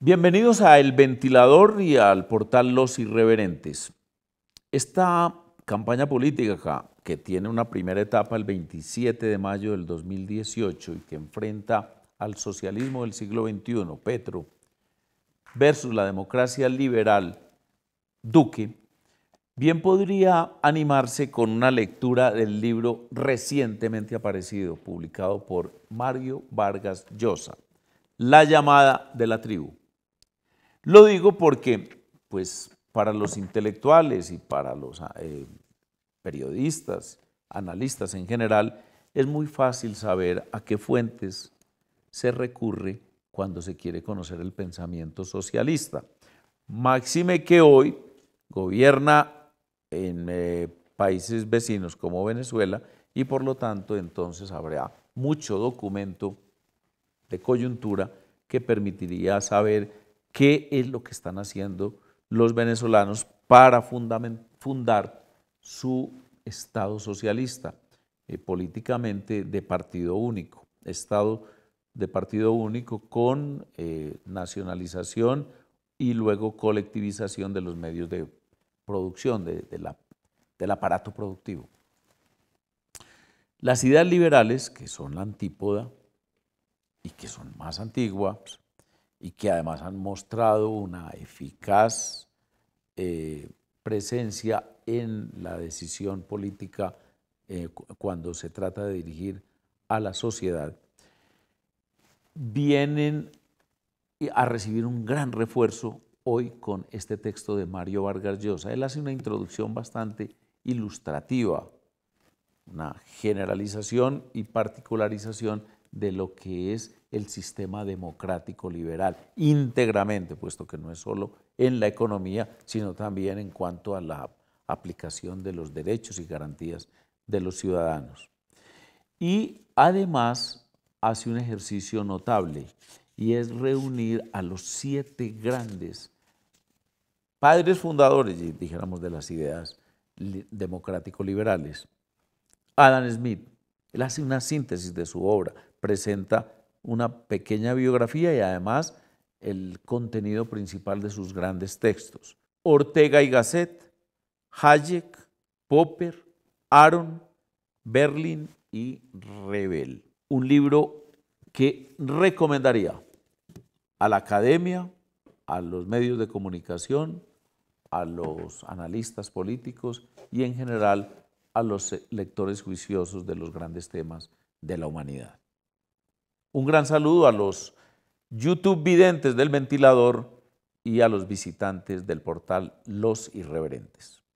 Bienvenidos a El Ventilador y al portal Los Irreverentes. Esta campaña política que tiene una primera etapa el 27 de mayo del 2018 y que enfrenta al socialismo del siglo XXI, Petro, versus la democracia liberal, Duque, bien podría animarse con una lectura del libro recientemente aparecido, publicado por Mario Vargas Llosa, La llamada de la tribu. Lo digo porque, pues, para los intelectuales y para los ah, eh, periodistas, analistas en general, es muy fácil saber a qué fuentes se recurre cuando se quiere conocer el pensamiento socialista. Máxime que hoy gobierna en eh, países vecinos como Venezuela y por lo tanto entonces habrá mucho documento de coyuntura que permitiría saber qué es lo que están haciendo los venezolanos para fundar su Estado socialista, eh, políticamente de partido único, Estado de partido único con eh, nacionalización y luego colectivización de los medios de producción, del aparato productivo. Las ideas liberales, que son la antípoda y que son más antiguas, pues, y que además han mostrado una eficaz eh, presencia en la decisión política eh, cuando se trata de dirigir a la sociedad, vienen a recibir un gran refuerzo hoy con este texto de Mario Vargas Llosa. Él hace una introducción bastante ilustrativa, una generalización y particularización de lo que es el sistema democrático liberal íntegramente, puesto que no es solo en la economía, sino también en cuanto a la aplicación de los derechos y garantías de los ciudadanos. Y además hace un ejercicio notable y es reunir a los siete grandes padres fundadores, dijéramos, de las ideas democrático-liberales. Adam Smith, él hace una síntesis de su obra, presenta una pequeña biografía y además el contenido principal de sus grandes textos. Ortega y Gasset, Hayek, Popper, Aaron, Berlin y Rebel. Un libro que recomendaría a la academia, a los medios de comunicación, a los analistas políticos y en general a los lectores juiciosos de los grandes temas de la humanidad. Un gran saludo a los YouTube videntes del ventilador y a los visitantes del portal Los Irreverentes.